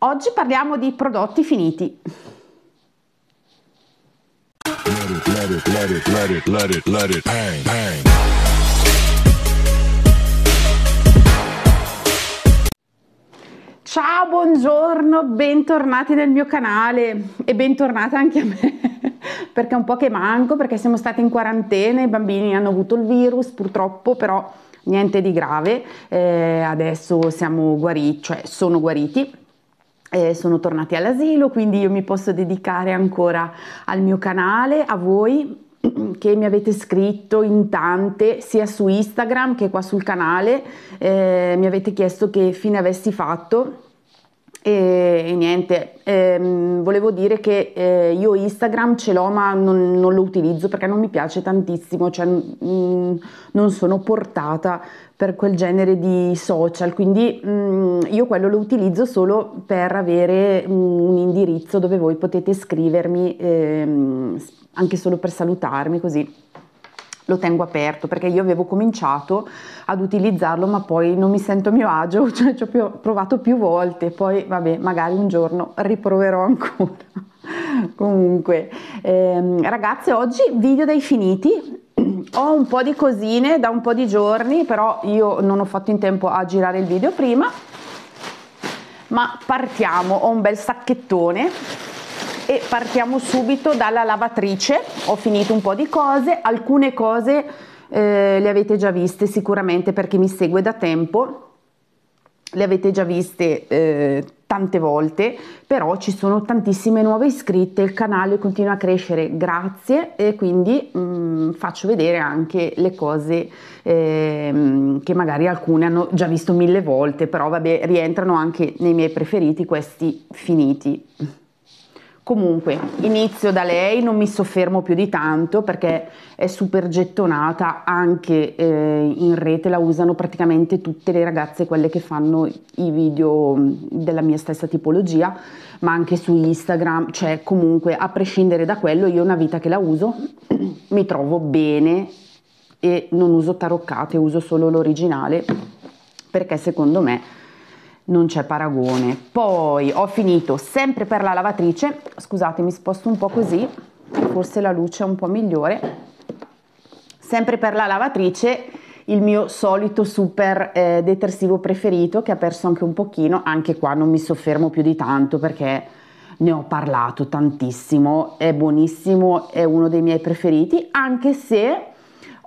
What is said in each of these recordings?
Oggi parliamo di prodotti finiti. Ciao, buongiorno, bentornati nel mio canale e bentornata anche a me perché è un po' che manco perché siamo stati in quarantena, i bambini hanno avuto il virus purtroppo però niente di grave, eh, adesso siamo guariti, cioè sono guariti eh, sono tornati all'asilo, quindi io mi posso dedicare ancora al mio canale, a voi che mi avete scritto in tante sia su Instagram che qua sul canale, eh, mi avete chiesto che fine avessi fatto e, e niente, ehm, volevo dire che eh, io Instagram ce l'ho ma non, non, lo utilizzo perché non mi piace tantissimo, cioè mh, non sono portata per quel genere di social, quindi mh, mm, io quello lo utilizzo solo per avere mh, mm, un indirizzo dove voi potete scrivermi ehm, anche solo per salutarmi così lo tengo aperto perché io avevo cominciato ad utilizzarlo ma poi non mi sento a mio agio, cioè ci ho provato più volte, poi vabbè magari un giorno riproverò ancora. Comunque ehm, ragazze oggi video dei finiti, ho un po' di cosine da un po' di giorni però io non ho fatto in tempo a girare il video prima ma partiamo, ho un bel sacchettone e partiamo subito dalla lavatrice. Ho finito un po' di cose, alcune cose eh, le avete già viste sicuramente perché mi segue da tempo le avete già viste eh, tante volte, però ci sono tantissime nuove iscritte, il canale continua a crescere, grazie e quindi mh, mm, faccio vedere anche le cose eh, che magari alcune hanno già visto mille volte, però vabbè rientrano anche nei miei preferiti questi finiti. Comunque, inizio da lei, non mi soffermo più di tanto perché è super gettonata, anche eh, in rete la usano praticamente tutte le ragazze, quelle che fanno i video mm, della mia stessa tipologia, ma anche su Instagram, cioè comunque a prescindere da quello io una vita che la uso mi trovo bene e non uso taroccate, uso solo l'originale perché secondo me non c'è paragone. Poi ho finito sempre per la lavatrice, scusate mi sposto un po' così, forse la luce è un po' migliore, sempre per la lavatrice il mio solito super eh, detersivo preferito che ha perso anche un pochino, anche qua non mi soffermo più di tanto perché ne ho parlato tantissimo, è buonissimo, è uno dei miei preferiti, anche se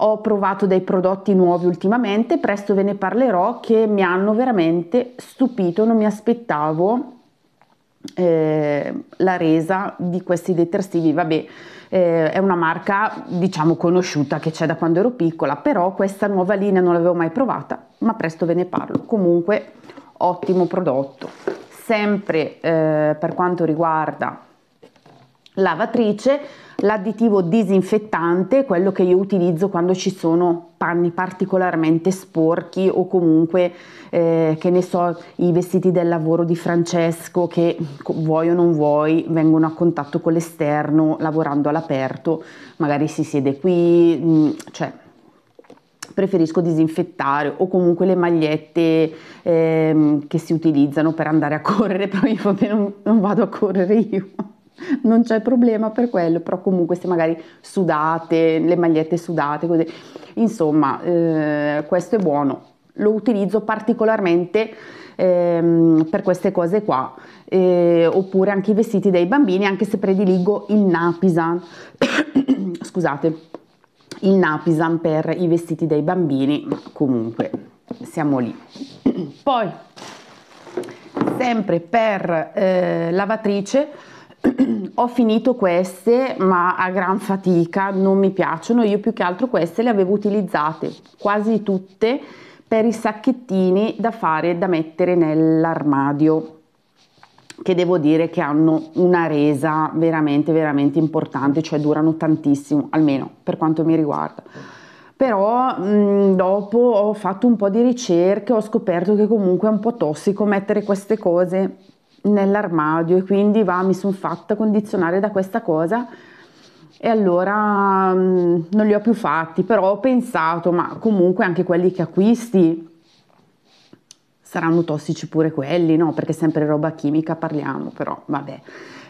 ho provato dei prodotti nuovi ultimamente, presto ve ne parlerò, che mi hanno veramente stupito, non mi aspettavo eh, la resa di questi detersivi. Vabbè, eh, è una marca diciamo conosciuta che c'è da quando ero piccola, però questa nuova linea non l'avevo mai provata, ma presto ve ne parlo. Comunque, ottimo prodotto. Sempre eh, per quanto riguarda lavatrice, l'additivo disinfettante, quello che io utilizzo quando ci sono panni particolarmente sporchi o comunque eh, che ne so i vestiti del lavoro di Francesco che vuoi o non vuoi vengono a contatto con l'esterno lavorando all'aperto, magari si siede qui, mh, mm, cioè preferisco disinfettare o comunque le magliette ehm, che si utilizzano per andare a correre, però io non, non vado a correre io non c'è problema per quello, però comunque se magari sudate, le magliette sudate, così. Insomma, eh, questo è buono. Lo utilizzo particolarmente ehm, per queste cose qua, eh, oppure anche i vestiti dei bambini, anche se prediligo il napisan, scusate, il napisan per i vestiti dei bambini, ma comunque siamo lì. Poi, sempre per eh, lavatrice, ho finito queste ma a gran fatica non mi piacciono io più che altro queste le avevo utilizzate quasi tutte per i sacchettini da fare da mettere nell'armadio che devo dire che hanno una resa veramente veramente importante cioè durano tantissimo almeno per quanto mi riguarda però mh, mm, dopo ho fatto un po' di ricerche ho scoperto che comunque è un po' tossico mettere queste cose nell'armadio e quindi va, mi sono fatta condizionare da questa cosa e allora mh, mm, non li ho più fatti, però ho pensato, ma comunque anche quelli che acquisti saranno tossici pure quelli, no? Perché sempre roba chimica parliamo, però vabbè.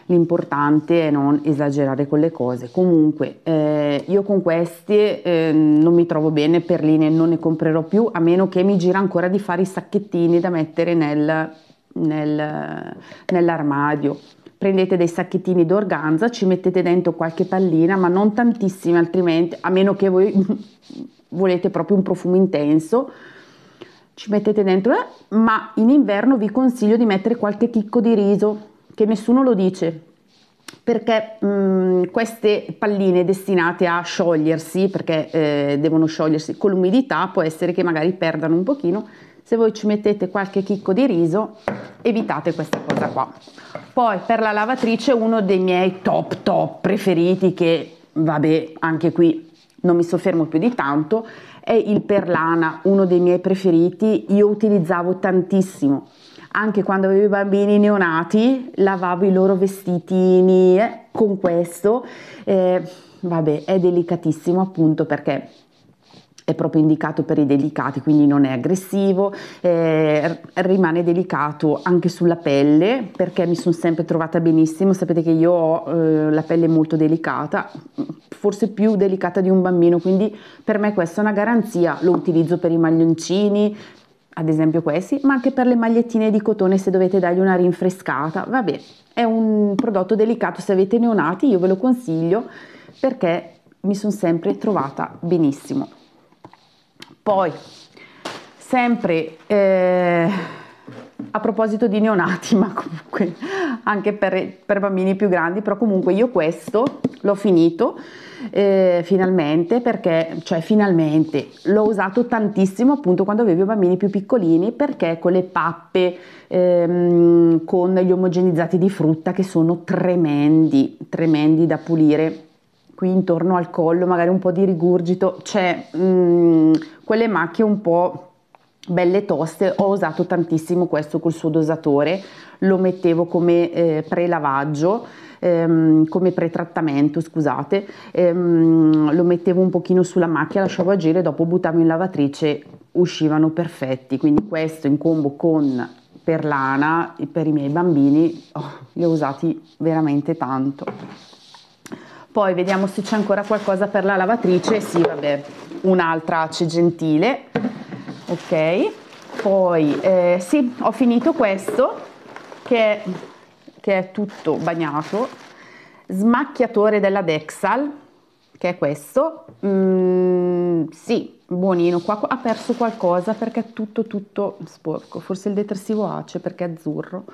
L'importante è non esagerare con le cose. Comunque, eh, io con questi eh, non mi trovo bene per linee, non ne comprerò più, a meno che mi gira ancora di fare i sacchettini da mettere nel nel, nell'armadio. Prendete dei sacchettini d'organza, ci mettete dentro qualche pallina, ma non tantissime, altrimenti, a meno che voi volete proprio un profumo intenso, ci mettete dentro, eh, ma in inverno vi consiglio di mettere qualche chicco di riso, che nessuno lo dice, perché mh, mm, queste palline destinate a sciogliersi, perché eh, devono sciogliersi con l'umidità, può essere che magari perdano un pochino se voi ci mettete qualche chicco di riso evitate questa cosa qua poi per la lavatrice uno dei miei top top preferiti che vabbè anche qui non mi soffermo più di tanto è il perlana uno dei miei preferiti io utilizzavo tantissimo anche quando avevo i bambini neonati lavavo i loro vestitini eh, con questo eh, vabbè è delicatissimo appunto perché è proprio indicato per i delicati, quindi non è aggressivo, eh, rimane delicato anche sulla pelle perché mi sono sempre trovata benissimo, sapete che io ho eh, la pelle molto delicata, forse più delicata di un bambino, quindi per me questa è una garanzia, lo utilizzo per i maglioncini, ad esempio questi, ma anche per le magliettine di cotone se dovete dargli una rinfrescata, vabbè, è un prodotto delicato, se avete neonati io ve lo consiglio perché mi sono sempre trovata benissimo. Poi, sempre eh, a proposito di neonati, ma comunque anche per, per, bambini più grandi, però comunque io questo l'ho finito eh, finalmente perché, cioè finalmente, l'ho usato tantissimo appunto quando avevo bambini più piccolini perché con le pappe, ehm, con gli omogenizzati di frutta che sono tremendi, tremendi da pulire qui intorno al collo, magari un po' di rigurgito, cioè mh, mm, quelle macchie un po' belle toste, ho usato tantissimo questo col suo dosatore, lo mettevo come eh, pre-lavaggio, ehm, come pretrattamento, scusate, ehm, lo mettevo un pochino sulla macchia, lasciavo agire, dopo buttavo in lavatrice, uscivano perfetti, quindi questo in combo con per perlana per i miei bambini, oh, li ho usati veramente tanto poi vediamo se c'è ancora qualcosa per la lavatrice sì vabbè un'altra ace gentile ok poi eh, sì ho finito questo che è, che è tutto bagnato smacchiatore della Dexal che è questo mm, sì buonino qua, qua ha perso qualcosa perché è tutto tutto sporco forse il detersivo ace perché è azzurro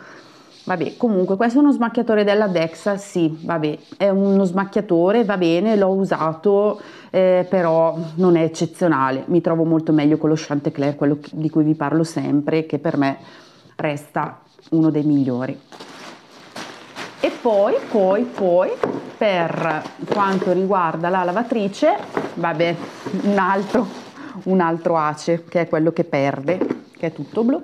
Vabbè, comunque questo è uno smacchiatore della Dexa, sì, vabbè, è uno smacchiatore, va bene, l'ho usato, eh, però non è eccezionale. Mi trovo molto meglio con lo Chantecler, quello di cui vi parlo sempre, che per me resta uno dei migliori. E poi, poi, poi, per quanto riguarda la lavatrice, vabbè, un altro, un altro ace, che è quello che perde, che è tutto blu.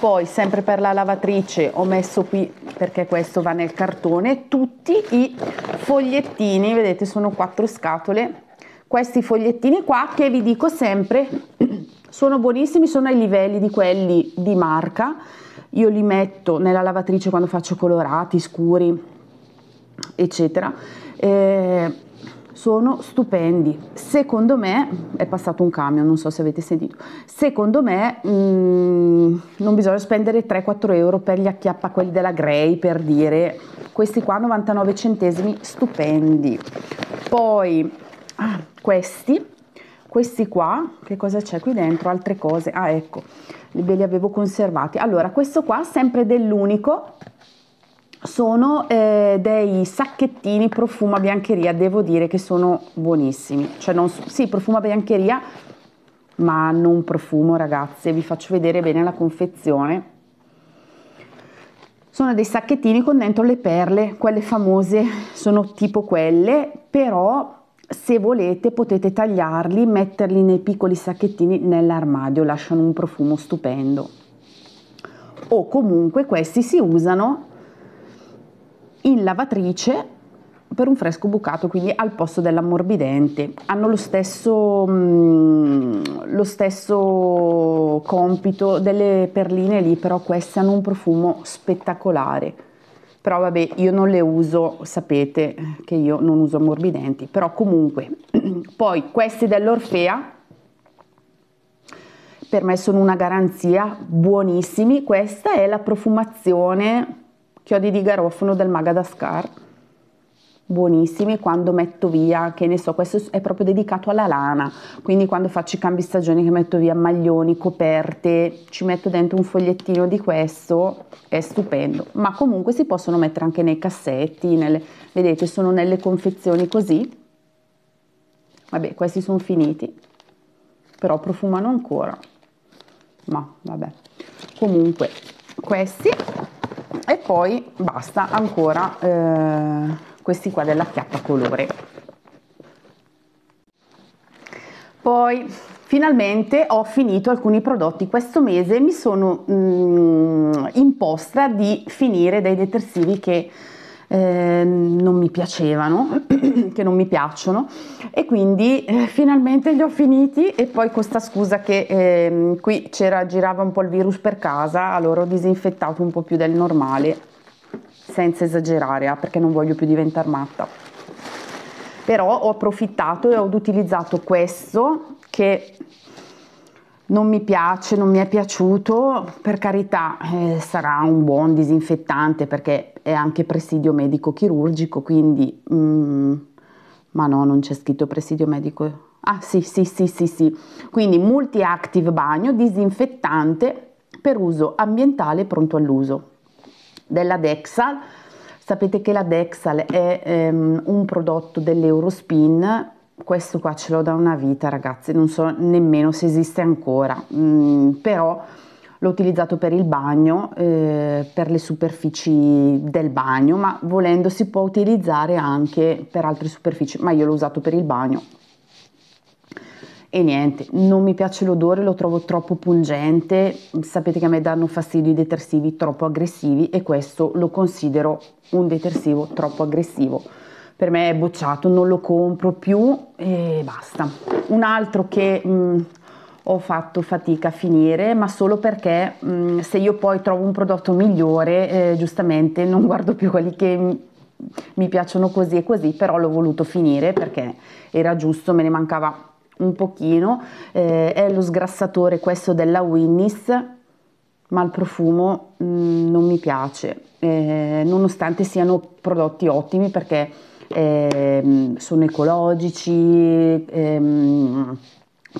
Poi sempre per la lavatrice ho messo qui, perché questo va nel cartone, tutti i fogliettini, vedete sono quattro scatole, questi fogliettini qua che vi dico sempre sono buonissimi, sono ai livelli di quelli di marca, io li metto nella lavatrice quando faccio colorati, scuri, eccetera. Eh, sono stupendi. Secondo me, è passato un camion, non so se avete sentito, secondo me mh, mm, non bisogna spendere 3-4 euro per gli acchiappa quelli della Grey per dire questi qua 99 centesimi stupendi. Poi ah, questi, questi qua, che cosa c'è qui dentro? Altre cose, ah ecco, ve li avevo conservati. Allora, questo qua sempre dell'unico sono eh, dei sacchettini profuma biancheria, devo dire che sono buonissimi, cioè non, sì profuma biancheria ma hanno un profumo ragazze, vi faccio vedere bene la confezione, sono dei sacchettini con dentro le perle, quelle famose sono tipo quelle, però se volete potete tagliarli, metterli nei piccoli sacchettini nell'armadio, lasciano un profumo stupendo o comunque questi si usano in lavatrice per un fresco bucato, quindi al posto dell'ammorbidente. Hanno lo stesso, mh, mm, lo stesso compito delle perline lì, però queste hanno un profumo spettacolare. Però vabbè, io non le uso, sapete che io non uso ammorbidenti, però comunque. Poi questi dell'Orfea, per me sono una garanzia, buonissimi. Questa è la profumazione chiodi di garofano del Madagascar, buonissimi quando metto via, che ne so, questo è proprio dedicato alla lana, quindi quando faccio i cambi stagioni che metto via maglioni, coperte, ci metto dentro un fogliettino di questo, è stupendo, ma comunque si possono mettere anche nei cassetti, nelle, vedete sono nelle confezioni così, vabbè questi sono finiti, però profumano ancora, ma vabbè, comunque questi e poi basta ancora eh, questi qua della chiappa colore poi finalmente ho finito alcuni prodotti questo mese mi sono mh, mm, imposta di finire dei detersivi che eh, non mi piacevano, che non mi piacciono e quindi eh, finalmente li ho finiti e poi con questa scusa che eh, qui c'era, girava un po' il virus per casa, allora ho disinfettato un po' più del normale senza esagerare ah, perché non voglio più diventare matta. Però ho approfittato e ho utilizzato questo che non mi piace, non mi è piaciuto, per carità eh, sarà un buon disinfettante perché è anche presidio medico chirurgico, quindi... Mm, ma no, non c'è scritto presidio medico... Ah sì, sì, sì, sì, sì. Quindi multi-active bagno, disinfettante per uso ambientale pronto all'uso. Della Dexal, sapete che la Dexal è ehm, un prodotto dell'Eurospin questo qua ce l'ho da una vita ragazzi, non so nemmeno se esiste ancora, mm, però l'ho utilizzato per il bagno, eh, per le superfici del bagno, ma volendo si può utilizzare anche per altre superfici, ma io l'ho usato per il bagno. E niente, non mi piace l'odore, lo trovo troppo pungente, sapete che a me danno fastidio i detersivi troppo aggressivi e questo lo considero un detersivo troppo aggressivo per me è bocciato, non lo compro più e basta. Un altro che mh, mm, ho fatto fatica a finire, ma solo perché mh, mm, se io poi trovo un prodotto migliore, eh, giustamente non guardo più quelli che mi piacciono così e così, però l'ho voluto finire perché era giusto, me ne mancava un pochino. Eh, è lo sgrassatore questo della Winnis, ma il profumo mh, mm, non mi piace, eh, nonostante siano prodotti ottimi perché ehm, sono ecologici, ehm,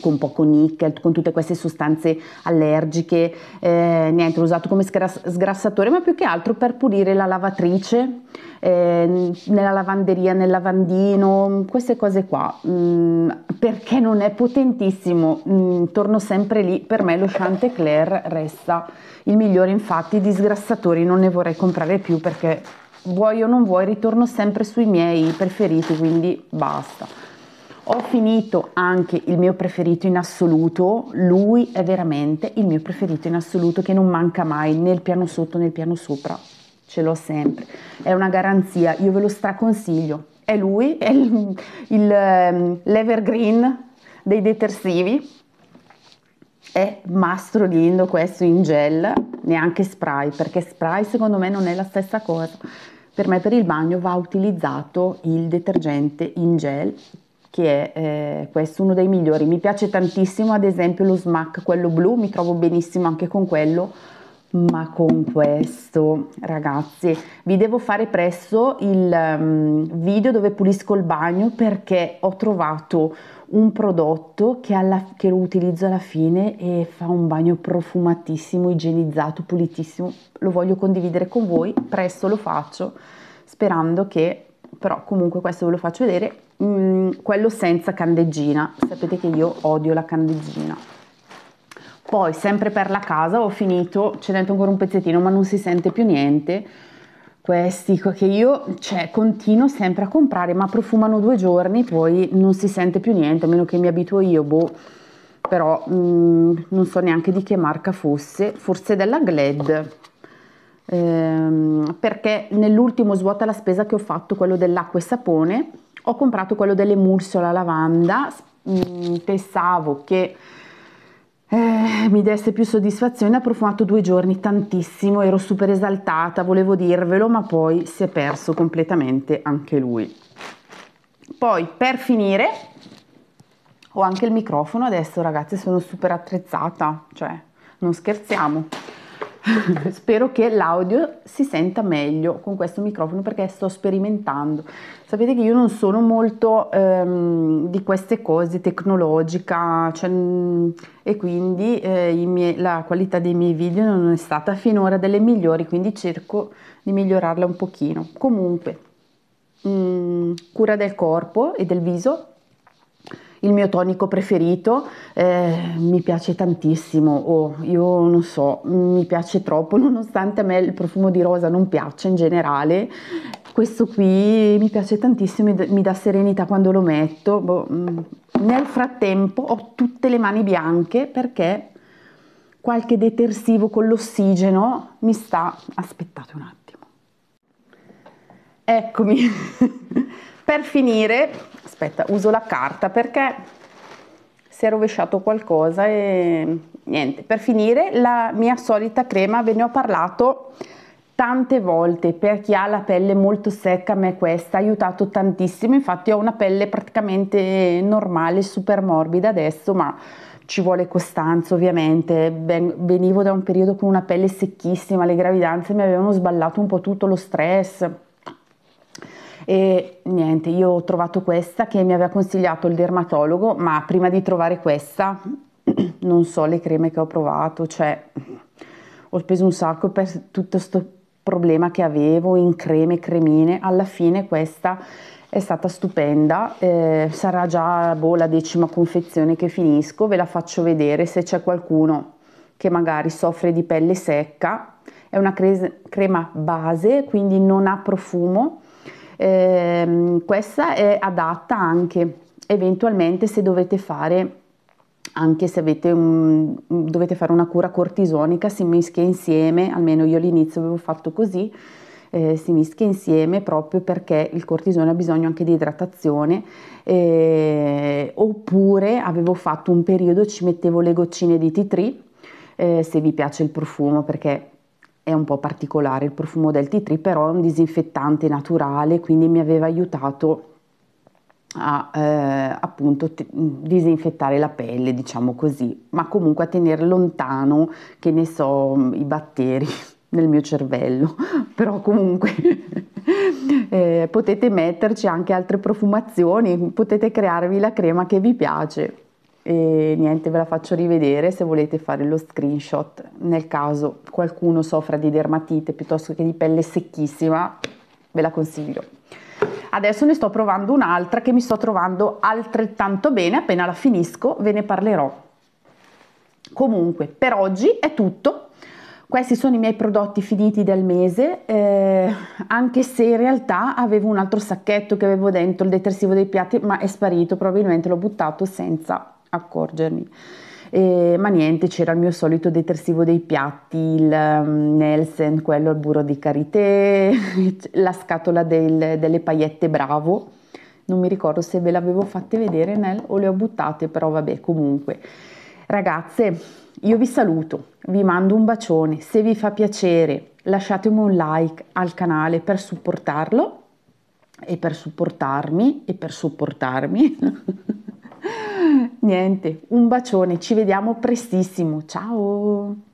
con poco nickel, con tutte queste sostanze allergiche, eh, niente, l'ho usato come sgrass- sgrassatore, ma più che altro per pulire la lavatrice, eh, nella lavanderia, nel lavandino, queste cose qua, mm, perché non è potentissimo, mm, torno sempre lì, per me lo Chantecler resta il migliore, infatti di sgrassatori non ne vorrei comprare più perché vuoi o non vuoi ritorno sempre sui miei preferiti, quindi basta. Ho finito anche il mio preferito in assoluto, lui è veramente il mio preferito in assoluto che non manca mai nel piano sotto né nel piano sopra, ce l'ho sempre, è una garanzia, io ve lo straconsiglio, è lui, è ehm, l'evergreen dei detersivi, è Mastro Lindo questo in gel, neanche spray, perché spray secondo me non è la stessa cosa. Per me per il bagno va utilizzato il detergente in gel, che è eh, questo uno dei migliori. Mi piace tantissimo ad esempio lo smack, quello blu, mi trovo benissimo anche con quello ma con questo ragazzi vi devo fare presto il um, video dove pulisco il bagno perché ho trovato un prodotto che, alla, che lo utilizzo alla fine e fa un bagno profumatissimo, igienizzato, pulitissimo lo voglio condividere con voi, presto lo faccio sperando che però comunque questo ve lo faccio vedere mm, quello senza candeggina sapete che io odio la candeggina poi sempre per la casa ho finito, c'è dentro ancora un pezzettino ma non si sente più niente. Questi che io cioè, continuo sempre a comprare ma profumano due giorni poi non si sente più niente a meno che mi abituo io, boh. Però mh, mm, non so neanche di che marca fosse, forse della Gled. Ehm, perché nell'ultimo svuota la spesa che ho fatto, quello dell'acqua e sapone, ho comprato quello delle murse alla lavanda, mh, mm, pensavo che eh, mi desse più soddisfazione, ha profumato due giorni tantissimo, ero super esaltata, volevo dirvelo, ma poi si è perso completamente anche lui. Poi per finire ho anche il microfono adesso ragazzi, sono super attrezzata, cioè non scherziamo. Spero che l'audio si senta meglio con questo microfono perché sto sperimentando. Sapete che io non sono molto ehm, di queste cose tecnologica cioè, mm, e quindi eh, miei, la qualità dei miei video non è stata finora delle migliori, quindi cerco di migliorarla un pochino. Comunque, mh, mm, cura del corpo e del viso il mio tonico preferito, eh, mi piace tantissimo, o oh, io non so, mi piace troppo, nonostante a me il profumo di rosa non piaccia in generale, questo qui mi piace tantissimo, mi dà serenità quando lo metto, boh, mm, nel frattempo ho tutte le mani bianche perché qualche detersivo con l'ossigeno mi sta aspettate un attimo eccomi per finire aspetta, uso la carta perché si è rovesciato qualcosa e niente. Per finire, la mia solita crema, ve ne ho parlato tante volte per chi ha la pelle molto secca a me questa ha aiutato tantissimo infatti ho una pelle praticamente normale super morbida adesso ma ci vuole costanza ovviamente ben, venivo da un periodo con una pelle secchissima le gravidanze mi avevano sballato un po' tutto lo stress e niente, io ho trovato questa che mi aveva consigliato il dermatologo, ma prima di trovare questa non so le creme che ho provato, cioè ho speso un sacco per tutto questo problema che avevo in creme, cremine, alla fine questa è stata stupenda, eh, sarà già boh, la decima confezione che finisco, ve la faccio vedere se c'è qualcuno che magari soffre di pelle secca, è una cre crema base quindi non ha profumo, eh, questa è adatta anche eventualmente se dovete fare anche se un, dovete fare una cura cortisonica si mischia insieme almeno io all'inizio avevo fatto così eh, si mischia insieme proprio perché il cortisone ha bisogno anche di idratazione eh, oppure avevo fatto un periodo ci mettevo le goccine di tea tree eh, se vi piace il profumo perché è un po' particolare il profumo del tea tree, però è un disinfettante naturale, quindi mi aveva aiutato a eh, appunto te- disinfettare la pelle, diciamo così, ma comunque a tenere lontano, che ne so, i batteri nel mio cervello, però comunque eh, potete metterci anche altre profumazioni, potete crearvi la crema che vi piace e niente ve la faccio rivedere se volete fare lo screenshot nel caso qualcuno soffra di dermatite piuttosto che di pelle secchissima ve la consiglio adesso ne sto provando un'altra che mi sto trovando altrettanto bene appena la finisco ve ne parlerò comunque per oggi è tutto questi sono i miei prodotti finiti del mese, eh, anche se in realtà avevo un altro sacchetto che avevo dentro il detersivo dei piatti, ma è sparito, probabilmente l'ho buttato senza accorgermi. E, ma niente, c'era il mio solito detersivo dei piatti, il um, Nelsen, quello al burro di karité, la scatola del, delle paillette Bravo. Non mi ricordo se ve le avevo fatte vedere Nel o le ho buttate, però vabbè, comunque. Ragazze, io vi saluto, vi mando un bacione, se vi fa piacere lasciatemi un like al canale per supportarlo e per supportarmi e per supportarmi. Niente, un bacione, ci vediamo prestissimo, ciao!